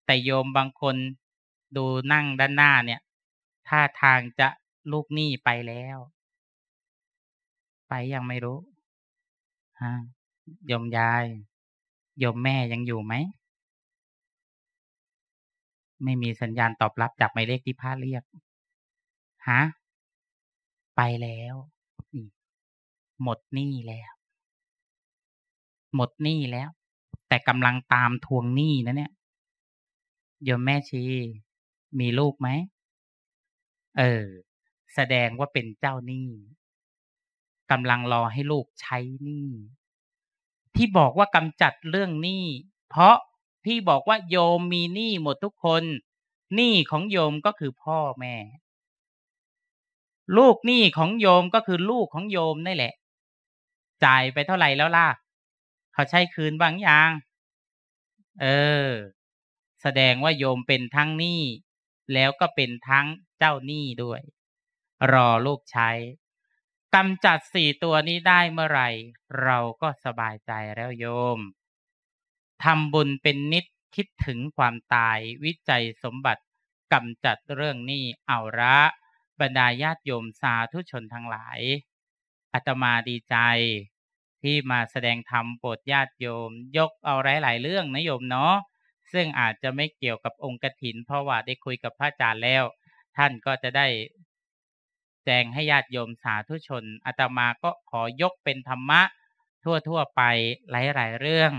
แต่โยมบางคนดูนั่งด้านหน้าเนี่ยท่าทางจะลูกหนี้ไปแล้ว ไปยังไม่รู้ฮะโยมยายโยมแม่ยังอยู่ไหม ไม่มีสัญญาณตอบรับจากหมายเลขที่พ้าเรียกฮะไปแล้วหมดหนี้แล้วหมดหนี้แล้ว แต่กำลังตามทวงหนี้นะเนี่ย โยมแม่ชี มีลูกไหมเออ แสดงว่าเป็นเจ้าหนี้กำลังรอให้ลูกใช้หนี้ที่บอกว่ากำจัดเรื่องหนี้เพราะที่บอกว่าโยมมีหนี้หมดทุกคนหนี้ของโยมก็คือพ่อแม่ ลูกหนี้ของโยมก็คือลูกของโยมนี่แหละ จ่ายไปเท่าไหร่แล้วล่ะขาใช้คืนบางอย่าง เออ แสดงว่าโยมเป็นทั้งหนี้แล้วก็เป็นทั้งเจ้าหนี้ด้วย รอลูกใช้กำจัดสี่ตัวนี้ได้เมื่อไหร่ เราก็สบายใจแล้วโยมทำบุญเป็นนิด คิดถึงความตายวิจัยสมบัติกำจัดเรื่องนี้เอาระ บรรดาญาติโยมสาธุชนทั้งหลายอาตมาดีใจที่มาแสดงธรรมโปรดญาติโยม ยกเอาหลายๆเรื่องนะโยมเนาะ ซึ่งอาจจะไม่เกี่ยวกับองค์กถินเพราะว่าได้คุยกับพระอาจารย์แล้ว ท่านก็จะได้แจงให้ญาติโยมสาธุชนอาตมาก็ขอยกเป็นธรรมะ ทั่วๆไปหลายๆเรื่อง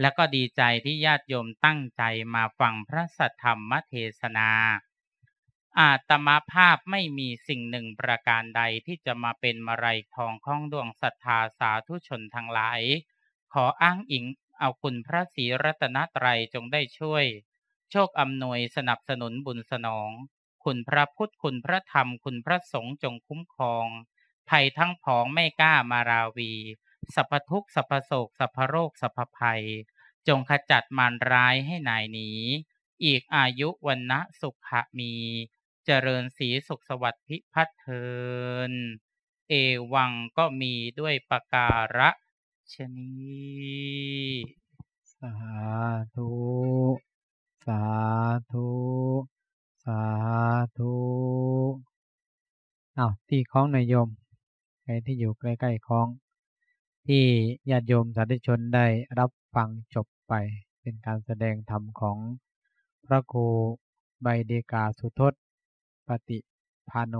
แล้วก็ดีใจที่ญาติโยมตั้งใจมาฟังพระสัทธรรมเทศนาอาตมาภาพไม่มีสิ่งหนึ่งประการใดที่จะมาเป็นมาัยทองข้องดวงศรัทธาสาธุชนทั้งหลาย ขออ้างอิงเอาคุณพระศรีรัตนตรัยจงได้ช่วย โชคอำนวยสนับสนุนบุญสนอง คุณพระพุทธคุณพระธรรมคุณพระสงฆ์จงคุ้มครองภัยทั้งผองไม่กล้ามาราวีสัพพทุกสัพพโศกสัพพโรคสัพพภัย จงขจัดมารร้ายให้หนายหนีอีกอายุวันนะสุขะมีเจริญสีสุขสวัสดิ์พิพัฒเทิน เอวังก็มีด้วยประการะชนีสาธุ สาธุ สาธุอา้าวที่คล้องนายโยม ใครที่อยู่ใกล้ๆคล้อง ที่ญาติโยมสาธุชนได้รับฟังจบไปเป็นการแสดงธรรมของพระครูใบเดกาสุทศปฏิภาโน